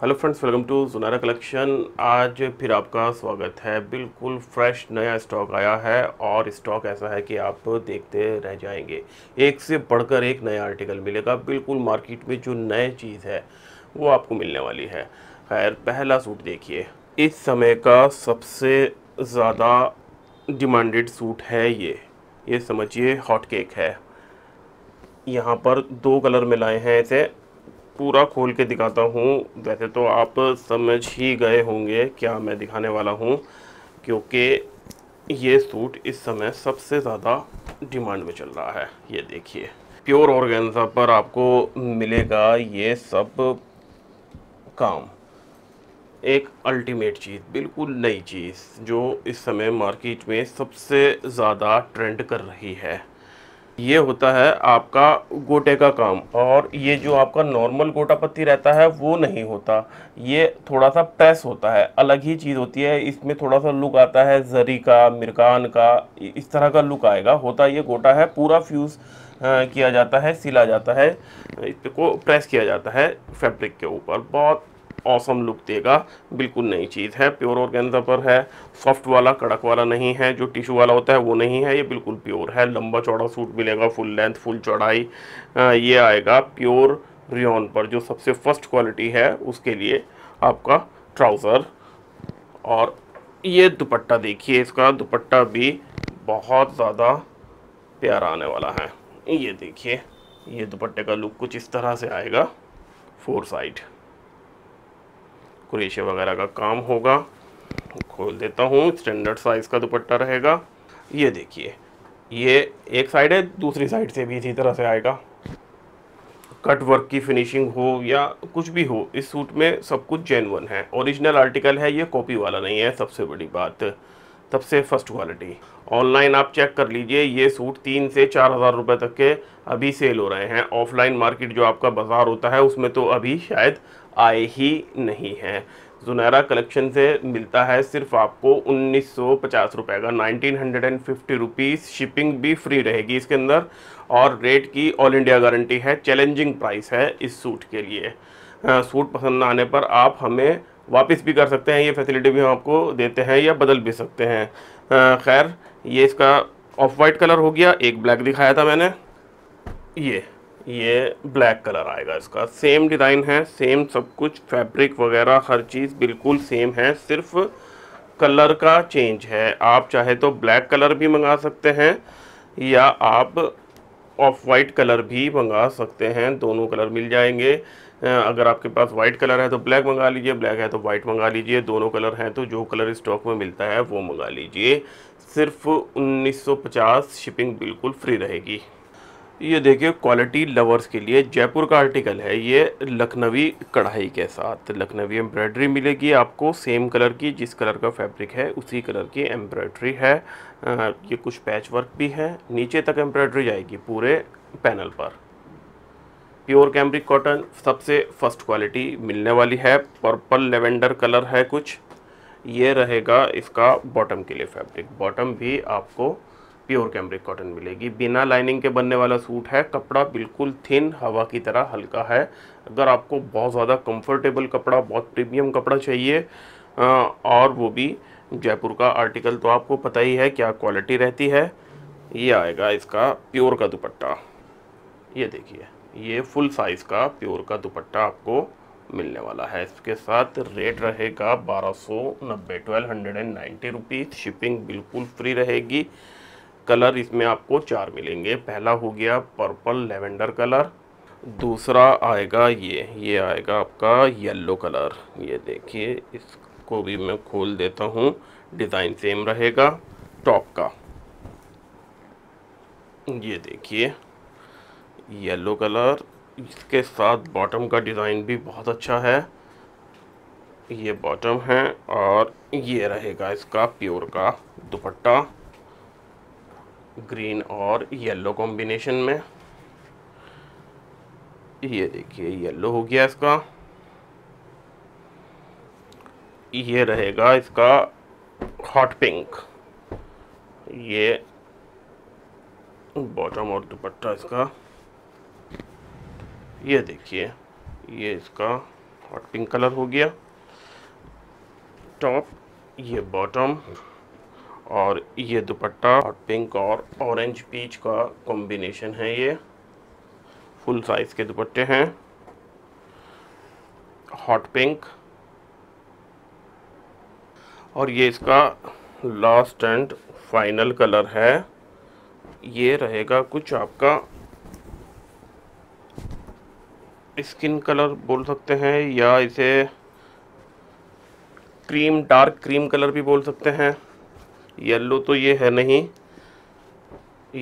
hello friends welcome to Sunara collection आज फिर आपका स्वागत है बिल्कुल फ्रेश नया स्टॉक आया है और स्टॉक ऐसा है कि आप देखते रह जाएंगे एक से बढ़कर एक नया आर्टिकल मिलेगा बिल्कुल मार्केट में जो नए चीज़ है वो आपको मिलने वाली है खैर पहला सूट देखिए इस समय का सबसे ज़्यादा डिमांडेड सूट है ये ये समझिए हॉट केक है यहाँ पर दो कलर में लाए हैं इसे पूरा खोल के दिखाता हूँ वैसे तो आप समझ ही गए होंगे क्या मैं दिखाने वाला हूँ क्योंकि ये सूट इस समय सबसे ज़्यादा डिमांड में चल रहा है ये देखिए प्योर ऑर्गेन्जा पर आपको मिलेगा ये सब काम एक अल्टीमेट चीज़ बिल्कुल नई चीज़ जो इस समय मार्केट में सबसे ज़्यादा ट्रेंड कर रही है ये होता है आपका गोटे का काम और ये जो आपका नॉर्मल गोटा पत्ती रहता है वो नहीं होता ये थोड़ा सा प्रेस होता है अलग ही चीज़ होती है इसमें थोड़ा सा लुक आता है जरी का मिरकान का इस तरह का लुक आएगा होता ये गोटा है पूरा फ्यूज़ किया जाता है सिला जाता है इसको प्रेस किया जाता है फैब्रिक के ऊपर बहुत औसम लुक देगा बिल्कुल नई चीज़ है प्योर ऑर्गेन्जा पर है सॉफ्ट वाला कड़क वाला नहीं है जो टिशू वाला होता है वो नहीं है ये बिल्कुल प्योर है लंबा चौड़ा सूट मिलेगा फुल लेंथ फुल चौड़ाई ये आएगा प्योर रियॉन पर जो सबसे फर्स्ट क्वालिटी है उसके लिए आपका ट्राउज़र और ये दुपट्टा देखिए इसका दुपट्टा भी बहुत ज़्यादा प्यारा आने वाला है ये देखिए ये दुपट्टे का लुक कुछ इस तरह से आएगा फोर साइड कुरेशे वगैरह का काम होगा खोल देता हूँ स्टैंडर्ड साइज़ का दुपट्टा रहेगा ये देखिए ये एक साइड है दूसरी साइड से भी इसी तरह से आएगा कट वर्क की फिनिशिंग हो या कुछ भी हो इस सूट में सब कुछ जेनवन है ओरिजिनल आर्टिकल है ये कॉपी वाला नहीं है सबसे बड़ी बात तब से फर्स्ट क्वालिटी ऑनलाइन आप चेक कर लीजिए ये सूट तीन से चार हज़ार रुपये तक के अभी सेल हो रहे हैं ऑफलाइन मार्केट जो आपका बाज़ार होता है उसमें तो अभी शायद आए ही नहीं है जुनैरा कलेक्शन से मिलता है सिर्फ आपको उन्नीस सौ पचास रुपये का nineteen hundred and fifty rupees shipping भी फ्री रहेगी इसके अंदर और रेट की ऑल इंडिया गारंटी है चैलेंजिंग प्राइस है इस सूट के लिए आ, सूट पसंद आने पर आप हमें वापस भी कर सकते हैं ये फैसिलिटी भी हम आपको देते हैं या बदल भी सकते हैं खैर ये इसका ऑफ वाइट कलर हो गया एक ब्लैक दिखाया था मैंने ये ये ब्लैक कलर आएगा इसका सेम डिज़ाइन है सेम सब कुछ फैब्रिक वगैरह हर चीज़ बिल्कुल सेम है सिर्फ कलर का चेंज है आप चाहे तो ब्लैक कलर भी मंगा सकते हैं या आप ऑफ वाइट कलर भी मंगा सकते हैं दोनों कलर मिल जाएंगे अगर आपके पास वाइट कलर है तो ब्लैक मंगा लीजिए ब्लैक है तो वाइट मंगा लीजिए दोनों कलर हैं तो जो कलर स्टॉक में मिलता है वो मंगा लीजिए सिर्फ 1950 शिपिंग बिल्कुल फ्री रहेगी ये देखिए क्वालिटी लवर्स के लिए जयपुर का आर्टिकल है ये लखनवी कढ़ाई के साथ लखनवी एम्ब्रॉयडरी मिलेगी आपको सेम कलर की जिस कलर का फैब्रिक है उसी कलर की एम्ब्रॉयड्री है ये कुछ पैच वर्क भी है नीचे तक एम्ब्रॉयड्री जाएगी पूरे पैनल पर प्योर कैम्ब्रिक कॉटन सबसे फर्स्ट क्वालिटी मिलने वाली है पर्पल लेवेंडर कलर है कुछ ये रहेगा इसका बॉटम के लिए फैब्रिक बॉटम भी आपको प्योर कैम्ब्रिक कॉटन मिलेगी बिना लाइनिंग के बनने वाला सूट है कपड़ा बिल्कुल थिन हवा की तरह हल्का है अगर आपको बहुत ज़्यादा कंफर्टेबल कपड़ा बहुत प्रीमियम कपड़ा चाहिए और वो भी जयपुर का आर्टिकल तो आपको पता ही है क्या क्वालिटी रहती है ये आएगा इसका प्योर का दुपट्टा ये देखिए ये फुल साइज़ का प्योर का दुपट्टा आपको मिलने वाला है इसके साथ रेट रहेगा बारह सौ नब्बे twelve hundred and ninety rupees shipping बिल्कुल फ्री रहेगी कलर इसमें आपको चार मिलेंगे पहला हो गया पर्पल लेवेंडर कलर दूसरा आएगा ये ये आएगा आपका येलो कलर ये देखिए इसको भी मैं खोल देता हूँ डिज़ाइन सेम रहेगा टॉप का ये देखिए येलो कलर इसके साथ बॉटम का डिज़ाइन भी बहुत अच्छा है ये बॉटम है और ये रहेगा इसका प्योर का दुपट्टा ग्रीन और येलो कॉम्बिनेशन में ये देखिए येलो हो गया इसका ये रहेगा इसका हॉट पिंक ये बॉटम और दुपट्टा इसका ये देखिए ये इसका हॉट पिंक कलर हो गया टॉप ये बॉटम और ये दुपट्टा हॉट पिंक और ऑरेंज पीच का कॉम्बिनेशन है ये फुल साइज़ के दुपट्टे हैं हॉट पिंक और ये इसका लास्ट एंड फाइनल कलर है ये रहेगा कुछ आपका स्किन कलर बोल सकते हैं या इसे क्रीम डार्क क्रीम कलर भी बोल सकते हैं येलो तो ये है नहीं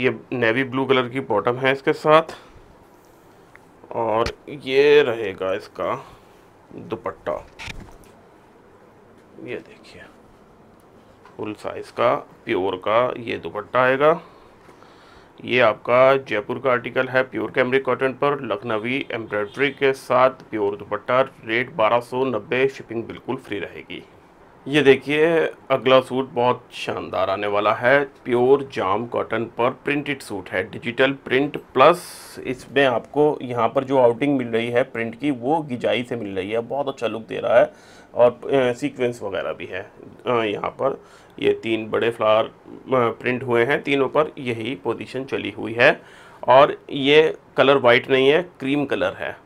ये नेवी ब्लू कलर की बॉटम है इसके साथ और ये रहेगा इसका दुपट्टा ये देखिए फुल साइज़ का प्योर का ये दुपट्टा आएगा ये आपका जयपुर का आर्टिकल है प्योर कैमरिक कॉटन पर लखनवी एम्ब्रॉयड्री के साथ प्योर दुपट्टा रेट 1290 शिपिंग बिल्कुल फ्री रहेगी ये देखिए अगला सूट बहुत शानदार आने वाला है प्योर जाम कॉटन पर प्रिंटेड सूट है डिजिटल प्रिंट प्लस इसमें आपको यहाँ पर जो आउटिंग मिल रही है प्रिंट की वो गिजाई से मिल रही है बहुत अच्छा लुक दे रहा है और सीक्वेंस वगैरह भी है यहाँ पर ये तीन बड़े फ्लावर प्रिंट हुए हैं तीनों पर यही पोजिशन चली हुई है और ये कलर वाइट नहीं है क्रीम कलर है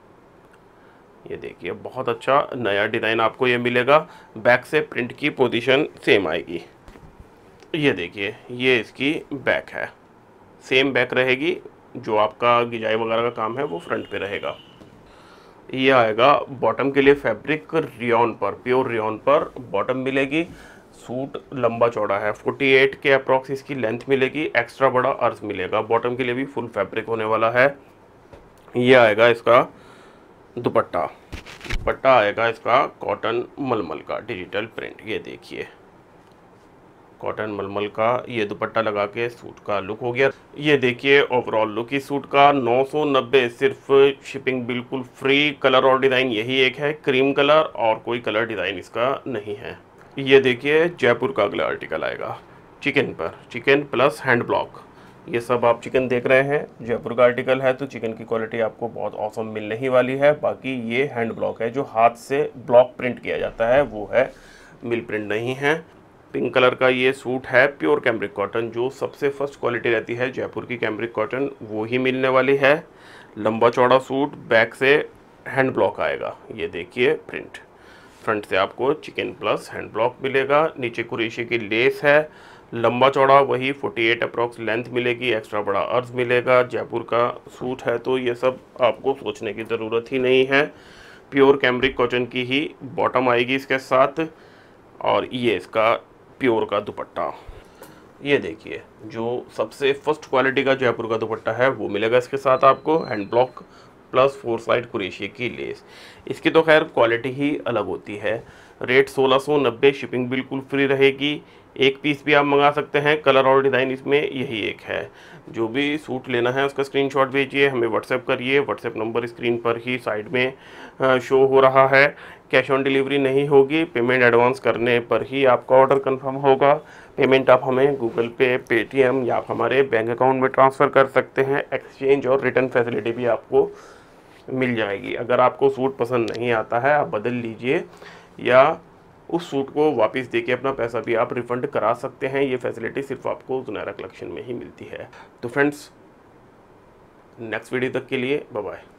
ये देखिए बहुत अच्छा नया डिज़ाइन आपको ये मिलेगा बैक से प्रिंट की पोजीशन सेम आएगी ये देखिए ये इसकी बैक है सेम बैक रहेगी जो आपका गिजाई वगैरह का काम है वो फ्रंट पे रहेगा ये आएगा बॉटम के लिए फैब्रिक रियॉन पर प्योर रियॉन पर बॉटम मिलेगी सूट लंबा चौड़ा है 48 के अप्रॉक्स इसकी लेंथ मिलेगी एक्स्ट्रा बड़ा अर्थ मिलेगा बॉटम के लिए भी फुल फैब्रिक होने वाला है ये आएगा इसका दुपट्टा दुपट्टा आएगा इसका कॉटन मलमल का डिजिटल प्रिंट ये देखिए कॉटन मलमल का ये दुपट्टा लगा के सूट का लुक हो गया ये देखिए ओवरऑल लुक इस सूट का 990 सिर्फ शिपिंग बिल्कुल फ्री कलर और डिज़ाइन यही एक है क्रीम कलर और कोई कलर डिज़ाइन इसका नहीं है ये देखिए जयपुर का अगला आर्टिकल आएगा चिकन पर चिकन प्लस हैंड ब्लॉक ये सब आप चिकन देख रहे हैं जयपुर का आर्टिकल है तो चिकन की क्वालिटी आपको बहुत औसम मिलने ही वाली है बाकी ये हैंड ब्लॉक है जो हाथ से ब्लॉक प्रिंट किया जाता है वो है मिल प्रिंट नहीं है पिंक कलर का ये सूट है प्योर कैमरिक कॉटन जो सबसे फर्स्ट क्वालिटी रहती है जयपुर की कैमरिक कॉटन वो ही मिलने वाली है लंबा चौड़ा सूट बैक से हैंड ब्लॉक आएगा ये देखिए प्रिंट फ्रंट से आपको चिकन प्लस हैंड ब्लॉक मिलेगा नीचे कुरेशी की लेस है लंबा चौड़ा वही 48 अप्रॉक्स लेंथ मिलेगी एक्स्ट्रा बड़ा अर्ज मिलेगा जयपुर का सूट है तो ये सब आपको सोचने की ज़रूरत ही नहीं है प्योर कैमरिक कॉटन की ही बॉटम आएगी इसके साथ और ये इसका प्योर का दुपट्टा ये देखिए जो सबसे फर्स्ट क्वालिटी का जयपुर का दुपट्टा है वो मिलेगा इसके साथ आपको hand block plus four side कुरेशिया की लेस इसकी तो खैर क्वालिटी ही अलग होती है रेट सोलह सौ नब्बे शिपिंग बिल्कुल फ्री रहेगी एक पीस भी आप मंगा सकते हैं कलर और डिज़ाइन इसमें यही एक है जो भी सूट लेना है उसका स्क्रीनशॉट भेजिए हमें व्हाट्सएप करिए व्हाट्सएप नंबर स्क्रीन पर ही साइड में शो हो रहा है कैश ऑन डिलीवरी नहीं होगी पेमेंट एडवांस करने पर ही आपका ऑर्डर कंफर्म होगा पेमेंट आप हमें गूगल पे पेटीएम या आप हमारे बैंक अकाउंट में ट्रांसफ़र कर सकते हैं एक्सचेंज और रिटर्न फैसिलिटी भी आपको मिल जाएगी अगर आपको सूट पसंद नहीं आता है आप बदल लीजिए या उस सूट को वापस देके अपना पैसा भी आप रिफ़ंड करा सकते हैं ये फैसिलिटी सिर्फ आपको जुनैरा कलेक्शन में ही मिलती है तो फ्रेंड्स नेक्स्ट वीडियो तक के लिए बाय